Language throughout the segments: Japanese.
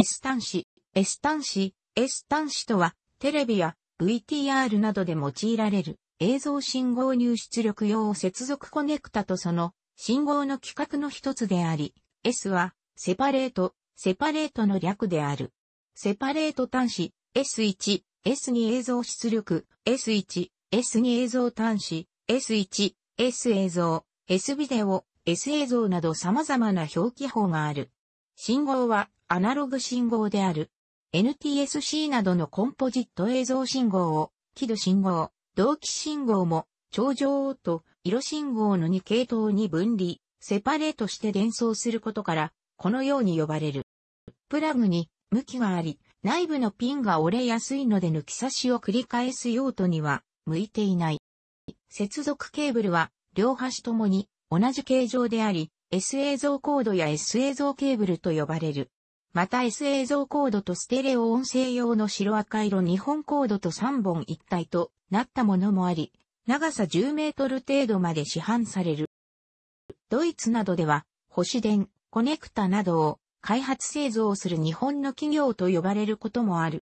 エスタン端エスタンエスタンとは、テレビや VTR などで用いられる映像信号入出力用接続コネクタとその信号の規格の一つであり、S はセパレート、セパレートの略である。セパレート端子 S1、S2 映像出力 S1、S2 映像端子 S1、S 映像、S ビデオ、S 映像など様々な表記法がある。信号はアナログ信号である。NTSC などのコンポジット映像信号を、輝度信号、同期信号も、頂上と色信号の2系統に分離、セパレートして伝送することから、このように呼ばれる。プラグに向きがあり、内部のピンが折れやすいので抜き差しを繰り返す用途には向いていない。接続ケーブルは両端ともに同じ形状であり、S 映像コードや S 映像ケーブルと呼ばれる。また S 映像コードとステレオ音声用の白赤色2本コードと3本一体となったものもあり、長さ10メートル程度まで市販される。ドイツなどでは、星電、コネクタなどを開発製造する日本の企業と呼ばれることもある。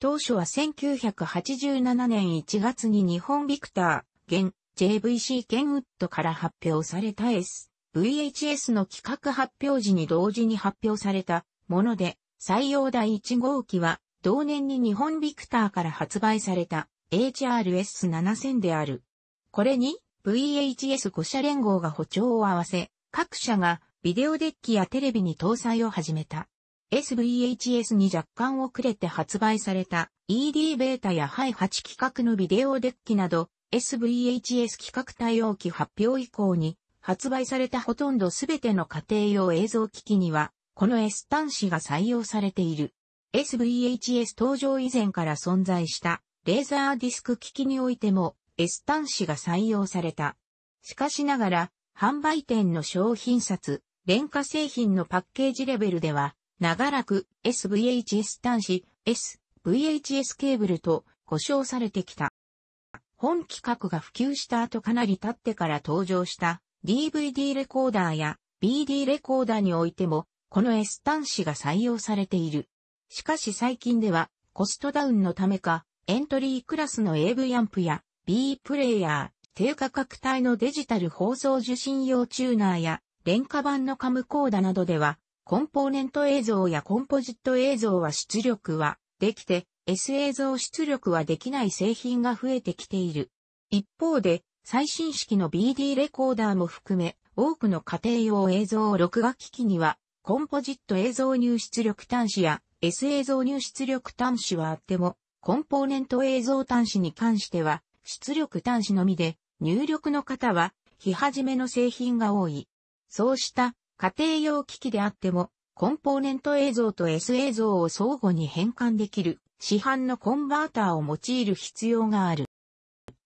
当初は1987年1月に日本ビクター、現 JVC ケンウッドから発表された S VHS の企画発表時に同時に発表されたもので、採用第1号機は同年に日本ビクターから発売された HRS7000 である。これに VHS5 社連合が補調を合わせ、各社がビデオデッキやテレビに搭載を始めた。SVHS に若干遅れて発売された ED ベータやハイ8規格のビデオデッキなど SVHS 規格対応機発表以降に発売されたほとんどすべての家庭用映像機器には、この S 端子が採用されている。SVHS 登場以前から存在したレーザーディスク機器においても S 端子が採用された。しかしながら、販売店の商品札、廉価製品のパッケージレベルでは、長らく SVHS 端子、SVHS ケーブルと呼称されてきた。本企画が普及した後かなり経ってから登場した DVD レコーダーや BD レコーダーにおいても、この S 端子が採用されている。しかし最近では、コストダウンのためか、エントリークラスの AV アンプや B プレイヤー、低価格帯のデジタル放送受信用チューナーや、廉価版のカムコーダなどでは、コンポーネント映像やコンポジット映像は出力はできて、S 映像出力はできない製品が増えてきている。一方で、最新式の BD レコーダーも含め、多くの家庭用映像録画機器には、コンポジット映像入出力端子や S 映像入出力端子はあっても、コンポーネント映像端子に関しては、出力端子のみで、入力の方は、日始めの製品が多い。そうした家庭用機器であっても、コンポーネント映像と S 映像を相互に変換できる市販のコンバーターを用いる必要がある。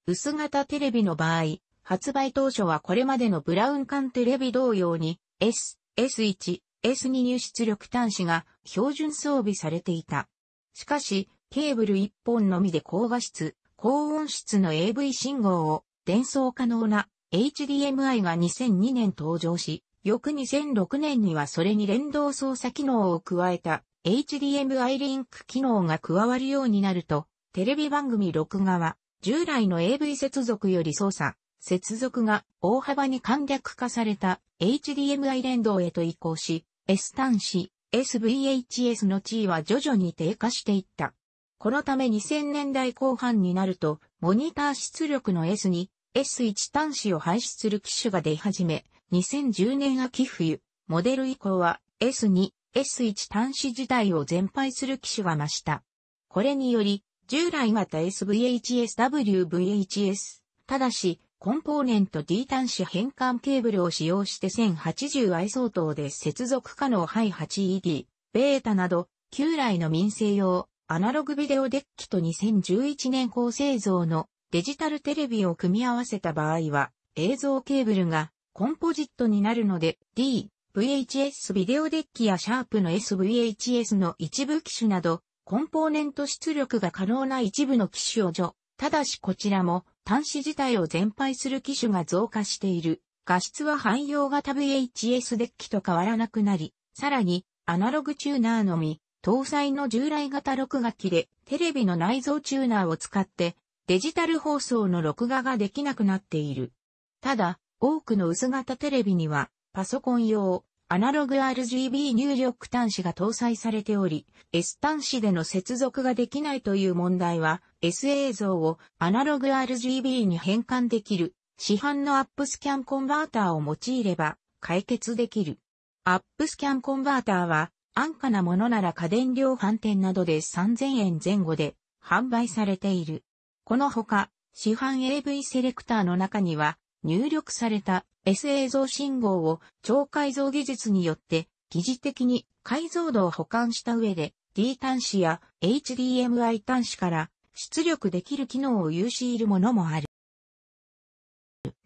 薄型テレビの場合、発売当初はこれまでのブラウン管テレビ同様に S、S1、S2 入出力端子が標準装備されていた。しかし、ケーブル1本のみで高画質、高音質の AV 信号を伝送可能な HDMI が2002年登場し、翌2006年にはそれに連動操作機能を加えた HDMI リンク機能が加わるようになると、テレビ番組録画は従来の AV 接続より操作、接続が大幅に簡略化された HDMI 連動へと移行し、S 端子 SVHS の地位は徐々に低下していった。このため2000年代後半になると、モニター出力の S に S1 端子を廃止する機種が出始め、2010年秋冬、モデル以降は S2、S1 端子自体を全廃する機種が増した。これにより、従来型 SVHSWVHS。ただし、コンポーネント D 端子変換ケーブルを使用して 1080i 相当で接続可能 Hi8ED、ベータなど、旧来の民生用、アナログビデオデッキと2011年高製造のデジタルテレビを組み合わせた場合は、映像ケーブルがコンポジットになるので、D、VHS ビデオデッキやシャープの SVHS の一部機種など、コンポーネント出力が可能な一部の機種を除、ただしこちらも端子自体を全廃する機種が増加している。画質は汎用型 VHS デッキと変わらなくなり、さらにアナログチューナーのみ、搭載の従来型録画機でテレビの内蔵チューナーを使ってデジタル放送の録画ができなくなっている。ただ、多くの薄型テレビにはパソコン用、アナログ RGB 入力端子が搭載されており、S 端子での接続ができないという問題は、S 映像をアナログ RGB に変換できる、市販のアップスキャンコンバーターを用いれば解決できる。アップスキャンコンバーターは、安価なものなら家電量販店などで3000円前後で販売されている。このほか、市販 AV セレクターの中には、入力された S 映像信号を超解像技術によって疑似的に解像度を保管した上で D 端子や HDMI 端子から出力できる機能を有しいるものもある。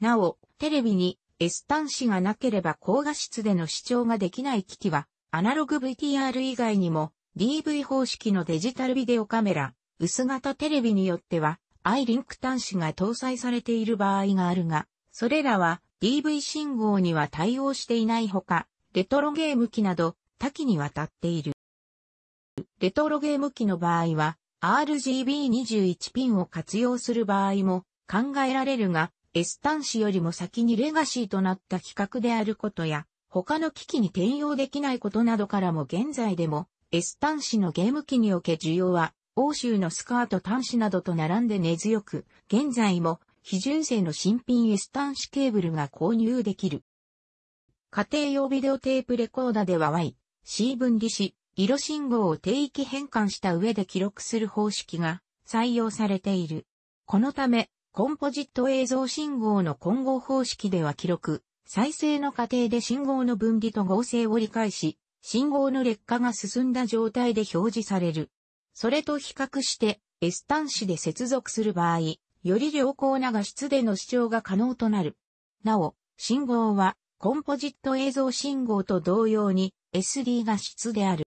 なお、テレビに S 端子がなければ高画質での視聴ができない機器は、アナログ VTR 以外にも DV 方式のデジタルビデオカメラ、薄型テレビによっては、iLink 端子が搭載されている場合があるが、それらは DV 信号には対応していないほか、レトロゲーム機など多岐にわたっている。レトロゲーム機の場合は RGB21 ピンを活用する場合も考えられるが、S 端子よりも先にレガシーとなった規格であることや、他の機器に転用できないことなどからも現在でも S 端子のゲーム機におけ需要は欧州のスカート端子などと並んで根強く、現在も非純正の新品 S 端子ケーブルが購入できる。家庭用ビデオテープレコーダでは Y、C 分離し、色信号を定域変換した上で記録する方式が採用されている。このため、コンポジット映像信号の混合方式では記録、再生の過程で信号の分離と合成を理解し、信号の劣化が進んだ状態で表示される。それと比較して S 端子で接続する場合、より良好な画質での視聴が可能となる。なお、信号はコンポジット映像信号と同様に SD 画質である。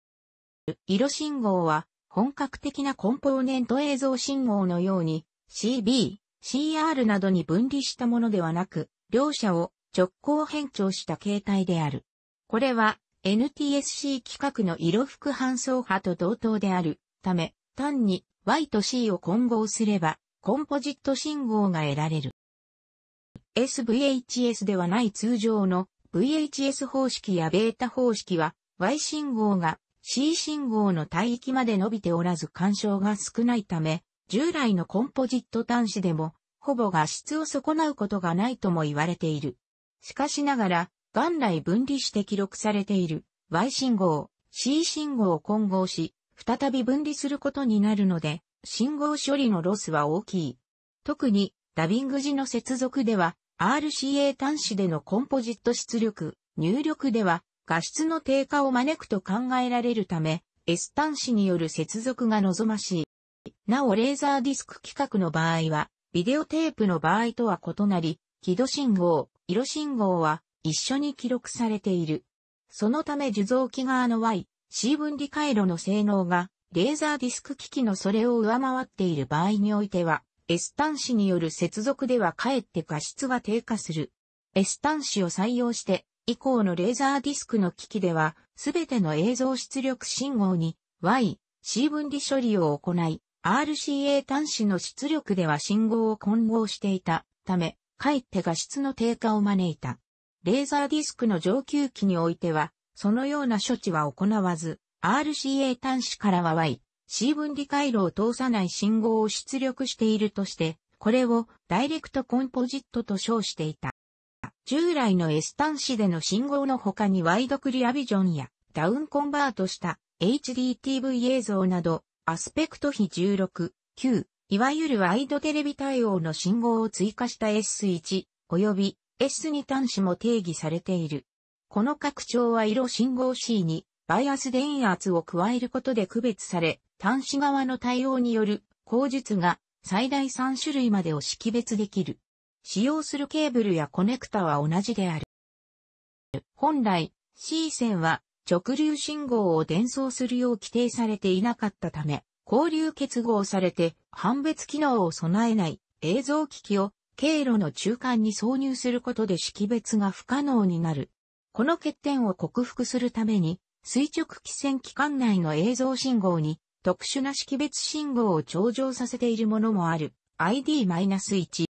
色信号は本格的なコンポーネント映像信号のように CB、CR などに分離したものではなく、両者を直行変調した形態である。これは NTSC 規格の色副搬送波と同等であるため、単に Y と C を混合すればコンポジット信号が得られる。SVHS ではない通常の VHS 方式やベータ方式は Y 信号が C 信号の帯域まで伸びておらず干渉が少ないため、従来のコンポジット端子でもほぼ画質を損なうことがないとも言われている。しかしながら、元来分離して記録されている Y 信号、C 信号を混合し、再び分離することになるので、信号処理のロスは大きい。特に、ダビング時の接続では、RCA 端子でのコンポジット出力、入力では、画質の低下を招くと考えられるため、S 端子による接続が望ましい。なお、レーザーディスク規格の場合は、ビデオテープの場合とは異なり、輝度信号、色信号は一緒に記録されている。そのため受像機側の Y、C 分離回路の性能がレーザーディスク機器のそれを上回っている場合においては、S 端子による接続ではかえって画質が低下する。S 端子を採用して、以降のレーザーディスクの機器では、すべての映像出力信号に Y、C 分離処理を行い、RCA 端子の出力では信号を混合していたため、かえって画質の低下を招いた。レーザーディスクの上級機においては、そのような処置は行わず、RCA 端子からは Y、C 分離回路を通さない信号を出力しているとして、これをダイレクトコンポジットと称していた。従来の S 端子での信号の他にワイドクリアビジョンやダウンコンバートした HDTV 映像など、アスペクト比16、9、いわゆるワイドテレビ対応の信号を追加した S1 及び S2 端子も定義されている。この拡張は色信号 C にバイアス電圧を加えることで区別され、端子側の対応による口述が最大3種類までを識別できる。使用するケーブルやコネクタは同じである。本来、C 線は直流信号を伝送するよう規定されていなかったため、交流結合されて判別機能を備えない映像機器を経路の中間に挿入することで識別が不可能になる。この欠点を克服するために垂直気線機関内の映像信号に特殊な識別信号を頂上させているものもある ID-1。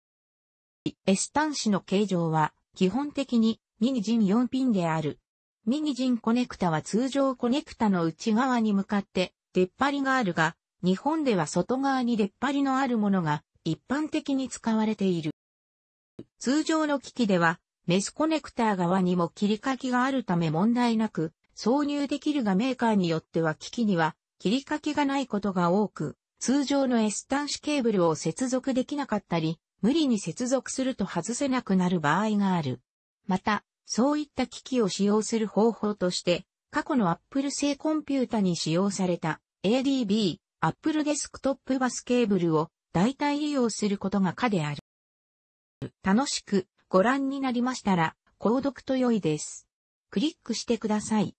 S 端子の形状は基本的にミニジン4ピンである。ミニジンコネクタは通常コネクタの内側に向かって出っ張りがあるが、日本では外側に出っ張りのあるものが一般的に使われている。通常の機器ではメスコネクター側にも切り欠きがあるため問題なく挿入できるがメーカーによっては機器には切り欠きがないことが多く、通常の S 端子ケーブルを接続できなかったり、無理に接続すると外せなくなる場合がある。また、そういった機器を使用する方法として、過去の Apple 製コンピュータに使用された ADB、Apple デスクトップバスケーブルを代替利用することが可である。楽しくご覧になりましたら、購読と良いです。クリックしてください。